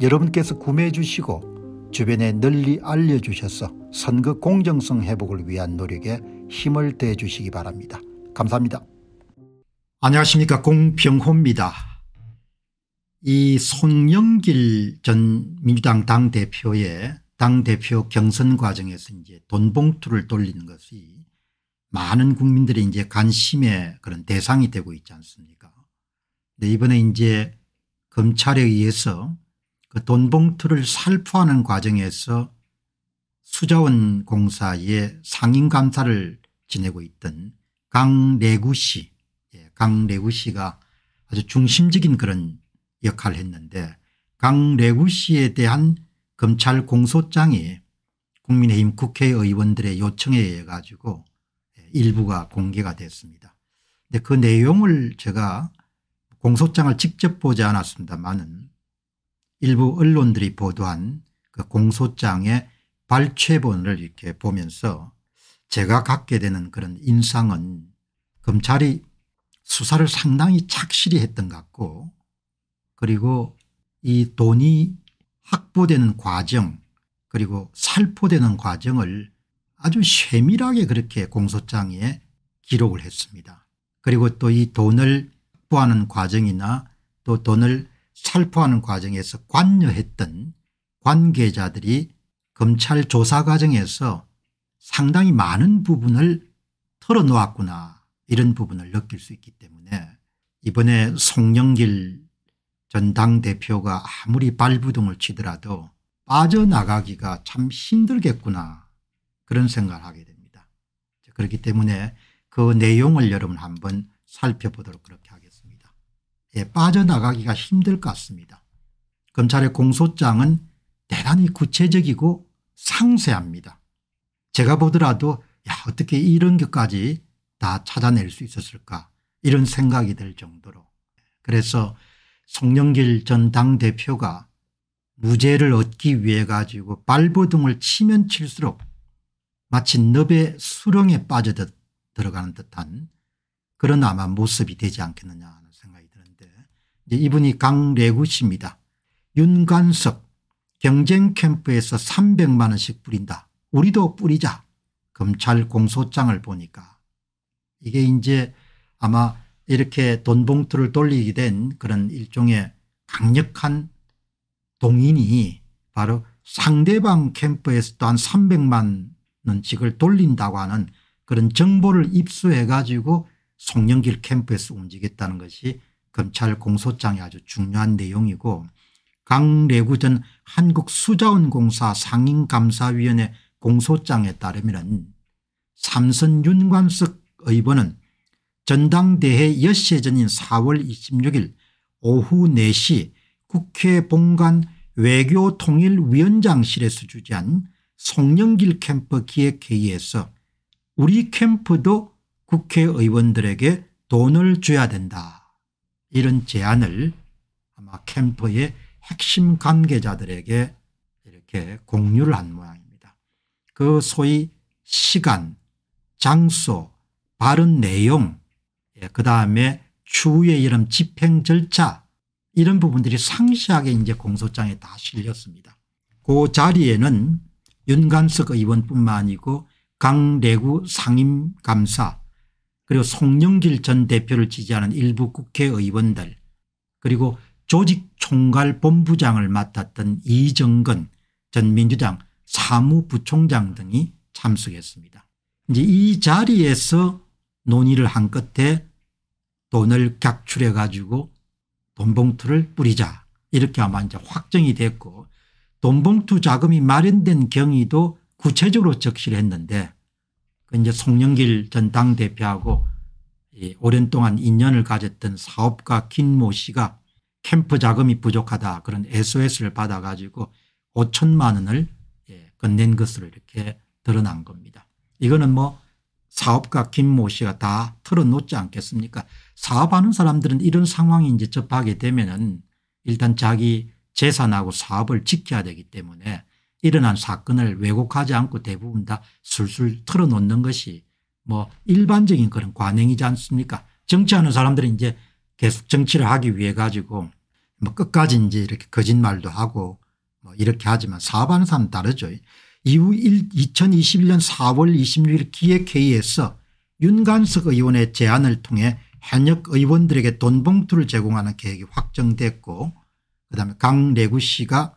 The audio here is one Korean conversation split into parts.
여러분께서 구매해 주시고 주변에 널리 알려주셔서 선거 공정성 회복을 위한 노력에 힘을 대 주시기 바랍니다. 감사합니다. 안녕하십니까 공병호입니다. 이 송영길 전 민주당 당대표의 당대표 경선 과정에서 이제 돈 봉투를 돌리는 것이 많은 국민들의 이제 관심의 그런 대상이 되고 있지 않습니까. 근데 네, 이번에 이제 검찰에 의해서 그 돈봉투를 살포하는 과정에서 수자원 공사의 상임감사를 지내고 있던 강내구 씨, 예, 강래구 씨가 아주 중심적인 그런 역할을 했는데 강내구 씨에 대한 검찰 공소장이 국민의힘 국회의원들의 요청에 의해 가지고 예, 일부가 공개가 됐습니다. 근데 그 내용을 제가 공소장을 직접 보지 않았습니다만은 일부 언론들이 보도한 그 공소장의 발췌본을 이렇게 보면서 제가 갖게 되는 그런 인상은 검찰이 수사를 상당히 착실히 했던 것 같고 그리고 이 돈이 확보되는 과정 그리고 살포되는 과정을 아주 세밀하게 그렇게 공소장에 기록을 했습니다. 그리고 또 이 돈을 확보하는 과정이나 또 돈을 살포하는 과정에서 관여했던 관계자들이 검찰 조사 과정에서 상당히 많은 부분을 털어놓았구나 이런 부분을 느낄 수 있기 때문에 이번에 송영길 전 당대표가 아무리 발부동을 치더라도 빠져나가기가 참 힘들겠구나 그런 생각을 하게 됩니다. 그렇기 때문에 그 내용을 여러분 한번 살펴보도록 그렇게 하겠습니다. 예, 빠져나가기가 힘들 것 같습니다. 검찰의 공소장은 대단히 구체적이고 상세합니다. 제가 보더라도 야 어떻게 이런 것까지 다 찾아낼 수 있었을까 이런 생각이 들 정도로 그래서 송영길 전 당대표가 무죄를 얻기 위해 가지고 발버둥을 치면 칠수록 마치 너의 수렁에 빠져 들어가는 듯한 그런 아마 모습이 되지 않겠느냐 하는 생각 이분이 강래구 씨입니다. 윤관석 경쟁 캠프에서 300만 원씩 뿌린다. 우리도 뿌리자. 검찰 공소장을 보니까 이게 이제 아마 이렇게 돈 봉투를 돌리게 된 그런 일종의 강력한 동인이 바로 상대방 캠프에서 또한 300만 원씩을 돌린다고 하는 그런 정보를 입수해 가지고 송영길 캠프에서 움직였다는 것이 검찰 공소장이 아주 중요한 내용이고 강래구 전 한국수자원공사 상임감사위원회 공소장에 따르면 삼선 윤관석 의원은 전당대회 엿새 전인 4월 26일 오후 4시 국회 본관 외교통일위원장실에서 주재한 송영길 캠프 기획회의에서 우리 캠프도 국회의원들에게 돈을 줘야 된다 이런 제안을 아마 캠프의 핵심 관계자들에게 이렇게 공유를 한 모양입니다. 그 소위 시간, 장소, 발언 내용, 예, 그 다음에 추후에 이런 집행 절차 이런 부분들이 상시하게 이제 공소장에 다 실렸습니다. 그 자리에는 윤관석 의원뿐만 아니고 강래구 상임감사 그리고 송영길 전 대표를 지지하는 일부 국회의원들 그리고 조직총괄본부장을 맡았던 이정근 전 민주당 사무부총장 등이 참석했습니다. 이제 이 자리에서 논의를 한 끝에 돈을 각출해 가지고 돈봉투를 뿌리자 이렇게 아마 이제 확정이 됐고 돈봉투 자금이 마련된 경위도 구체적으로 적시를 했는데 그 이제 송영길 전 당대표하고 예, 오랜 동안 인연을 가졌던 사업가 김 모 씨가 캠프 자금이 부족하다 그런 SOS를 받아가지고 5천만 원을 예, 건넨 것으로 이렇게 드러난 겁니다. 이거는 뭐 사업가 김 모 씨가 다 털어놓지 않겠습니까 사업하는 사람들은 이런 상황이 이제 접하게 되면 은 일단 자기 재산하고 사업을 지켜야 되기 때문에 일어난 사건을 왜곡하지 않고 대부분 다 술술 틀어놓는 것이 뭐 일반적인 그런 관행이지 않습니까 정치하는 사람들은 이제 계속 정치를 하기 위해 가지고 뭐 끝까지 이제 이렇게 거짓말도 하고 뭐 이렇게 하지만 사업하는 사람은 다르죠. 이후 2021년 4월 26일 기획회의에서 윤관석 의원의 제안을 통해 현역 의원들에게 돈 봉투를 제공하는 계획이 확정됐고 그다음에 강래구 씨가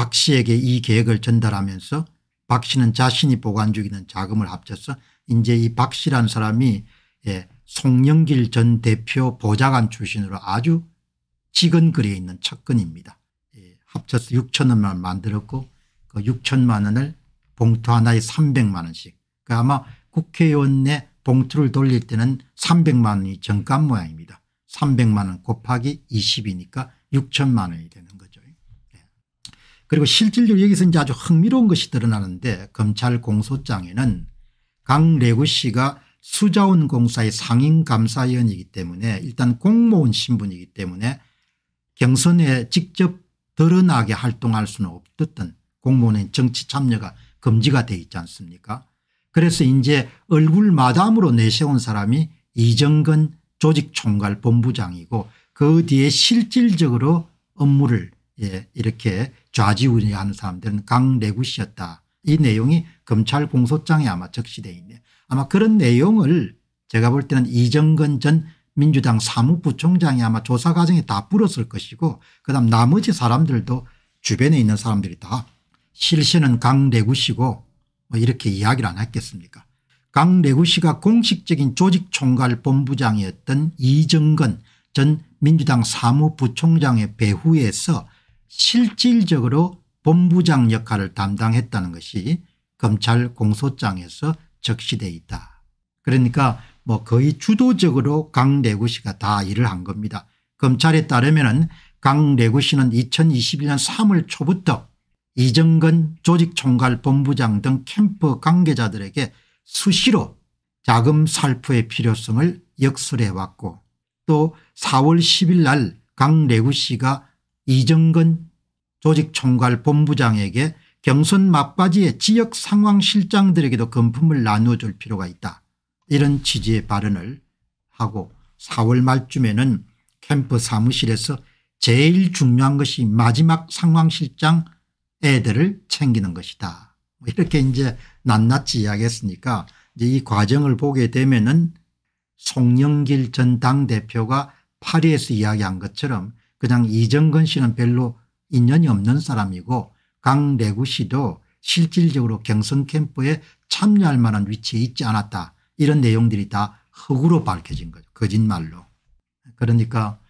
박 씨에게 이 계획을 전달하면서 박 씨는 자신이 보관 중이는 자금을 합쳐서 이제 이 박씨란 사람이 예, 송영길 전 대표 보좌관 출신으로 아주 지근거리에 있는 척근입니다. 예, 합쳐서 6천 만 원만 만들었고 그 6천만 원을 봉투 하나에 300만 원씩 그 아마 국회의원 내 봉투를 돌릴 때는 300만 원이 정가 모양입니다. 300만 원 곱하기 20이니까 6천만 원이 되는 거죠. 그리고 실질적으로 여기서 이제 아주 흥미로운 것이 드러나는데 검찰 공소장에는 강래구 씨가 수자원 공사의 상임감사위원이기 때문에 일단 공무원 신분이기 때문에 경선에 직접 드러나게 활동할 수는 없었던 공무원의 정치 참여가 금지가 돼 있지 않습니까 그래서 이제 얼굴 마담으로 내세운 사람이 이정근 조직총괄본부장이고 그 뒤에 실질적으로 업무를 예, 이렇게 좌지우지하는 사람들은 강내구시였다. 이 내용이 검찰 공소장에 아마 적시되어 있네 아마 그런 내용을 제가 볼 때는 이정근 전 민주당 사무부총장이 아마 조사 과정에 다 불었을 것이고 그다음 나머지 사람들도 주변에 있는 사람들이 다 실시는 강내구 씨고 뭐 이렇게 이야기를 안 했겠습니까 강내구 씨가 공식적인 조직총괄 본부장이었던 이정근 전 민주당 사무부총장의 배후에서 실질적으로 본부장 역할을 담당했다는 것이 검찰 공소장에서 적시돼 있다. 그러니까 뭐 거의 주도적으로 강래구 씨가 다 일을 한 겁니다. 검찰에 따르면 강래구 씨는 2021년 3월 초부터 이정근 조직총괄본부장 등 캠프 관계자들에게 수시로 자금 살포의 필요성을 역설해 왔고 또 4월 10일 날 강래구 씨가 이정근 조직총괄본부장에게 경선 막바지의 지역 상황실장들에게도 금품을 나누어 줄 필요가 있다. 이런 취지의 발언을 하고 4월 말쯤에는 캠프 사무실에서 제일 중요한 것이 마지막 상황실장 애들을 챙기는 것이다. 뭐 이렇게 이제 낱낱이 이야기했으니까 이제 이 과정을 보게 되면은 송영길 전 당대표가 파리에서 이야기한 것처럼 그냥 이정근 씨는 별로 인연이 없는 사람이고 강래구 씨도 실질적으로 경선 캠프에 참여할 만한 위치에 있지 않았다 이런 내용들이 다 흙으로 밝혀진 거죠 거짓말로 그러니까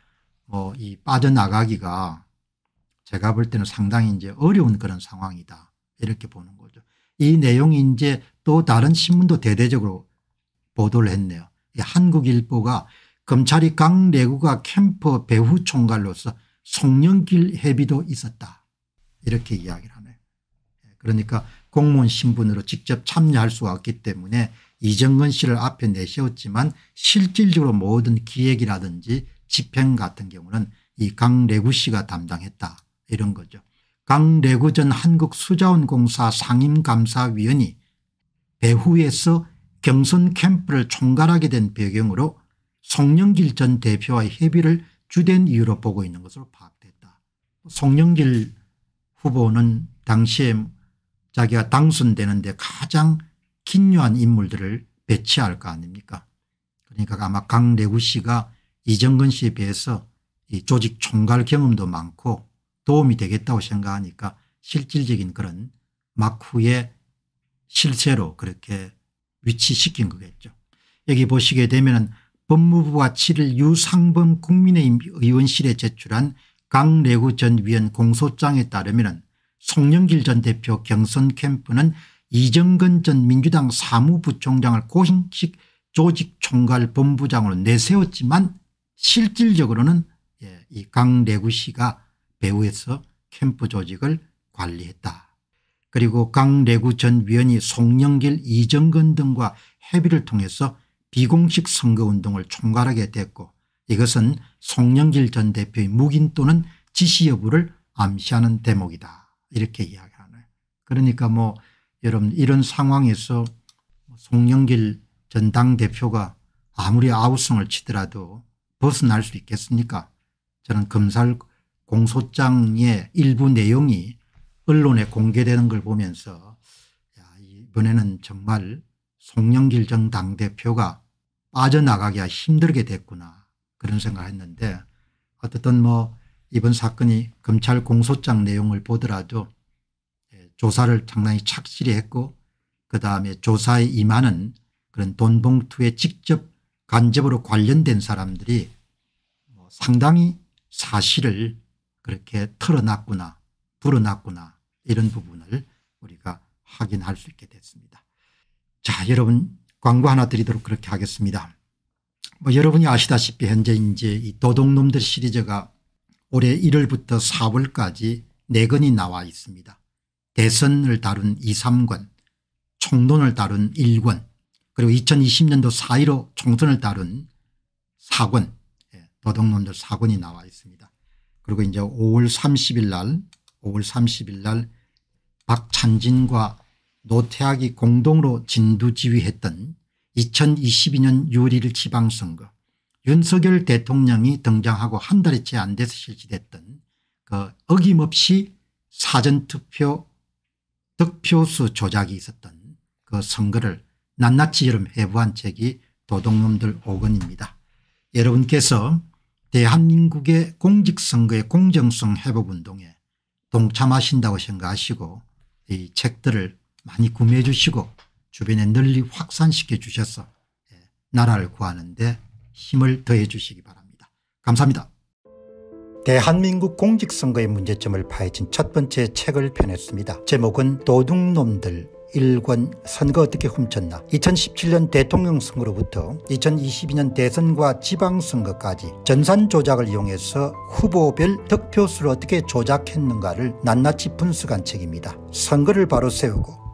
뭐이 빠져나가기가 제가 볼 때는 상당히 이제 어려운 그런 상황이다 이렇게 보는 거죠 이 내용이 이제 또 다른 신문도 대대적으로 보도를 했네요 한국일보가 검찰이 강 내구가 캠퍼 배후 총괄로서 송영길 회비도 있었다. 이렇게 이야기를 하네요. 예, 그러니까 공무원 신분으로 직접 참여할 수가 없기 때문에 이정근 씨를 앞에 내세웠지만 실질적으로 모든 기획이라든지 집행 같은 경우는 이 강래구 씨가 담당했다 이런 거죠. 강래구 전 한국수자원공사 상임감사위원이 배후에서 경선 캠프를 총괄하게 된 배경으로 송영길 전 대표와의 협의를 주된 이유로 보고 있는 것으로 파악됐다. 송영길 후보는 당시에 자기가 당선되는데 가장 긴요한 인물들을 배치할 거 아닙니까 그러니까 아마 강래구 씨가 이정근 씨에 비해서 이 조직 총괄 경험도 많고 도움이 되겠다고 생각하니까 실질적인 그런 막후에 실세로 그렇게 위치시킨 거겠죠. 여기 보시게 되면 법무부와 7일 유상범 국민의힘 의원실에 제출한 강래구 전 위원 공소장에 따르면 송영길 전 대표 경선 캠프는 이정근 전 민주당 사무부총장을 고신식 조직총괄 본부장으로 내세웠지만 실질적으로는 예, 이 강래구 씨가 배후에서 캠프 조직을 관리했다. 그리고 강래구 전 위원이 송영길 이정근 등과 협의를 통해서 비공식 선거운동을 총괄하게 됐고 이것은 송영길 전 대표의 묵인 또는 지시 여부를 암시하는 대목이다 이렇게 이야기하네요. 그러니까 뭐 여러분 이런 상황에서 뭐 송영길 전 당대표가 아무리 아우성을 치더라도 벗어날 수 있겠습니까 저는 검찰 공소장의 일부 내용이 언론에 공개되는 걸 보면서 야, 이번에는 정말 송영길전 당대표가 빠져나가기가 힘들게 됐구나 그런 생각했는데 을 어쨌든 뭐 이번 사건이 검찰 공소장 내용을 보더라도 예, 조사를 상당히 착실히 했고 그다음에 조사에 임하는 그런 돈 봉투에 직접 간접으로 관련된 사람들이 뭐 상당히 사실을 그렇게 털어놨구나 불어놨구나 이런 부분을 우리가 확인할 수 있게 됐습니다. 자 여러분 광고 하나 드리도록 그렇게 하겠습니다. 뭐 여러분이 아시다시피 현재 이제 이 도둑놈들 시리즈가 올해 1월부터 4월까지 4권이 나와 있습니다. 대선을 다룬 2, 3권, 총론을 다룬 1권, 그리고 2020년도 4.15 총선을 다룬 4권, 예, 도둑놈들 4권이 나와 있습니다. 그리고 이제 5월 30일 날, 5월 30일 날 박찬진과 노태학이 공동으로 진두지휘했던 2022년 6일 지방선거 윤석열 대통령이 등장하고 한 달이 채 안 돼서 실시됐던 그 어김없이 사전투표 득표수 조작이 있었던 그 선거를 낱낱이 여름 해부한 책이 도둑놈들 5권입니다. 여러분께서 대한민국의 공직선거의 공정성 회복운동에 동참하신다고 생각하시고 이 책들을 많이 구매해 주시고 주변에 널리 확산시켜 주셔서 예, 나라를 구하는 데 힘을 더해 주시기 바랍니다. 감사합니다. 대한민국 공직선거의 문제점을 파헤친 첫 번째 책을 펴냈습니다. 제목은 도둑놈들 1권 선거 어떻게 훔쳤나 2017년 대통령 선거로부터 2022년 대선과 지방선거까지 전산 조작을 이용해서 후보별 득표수를 어떻게 조작했는가를 낱낱이 분석한 책입니다. 선거를 바로 세우고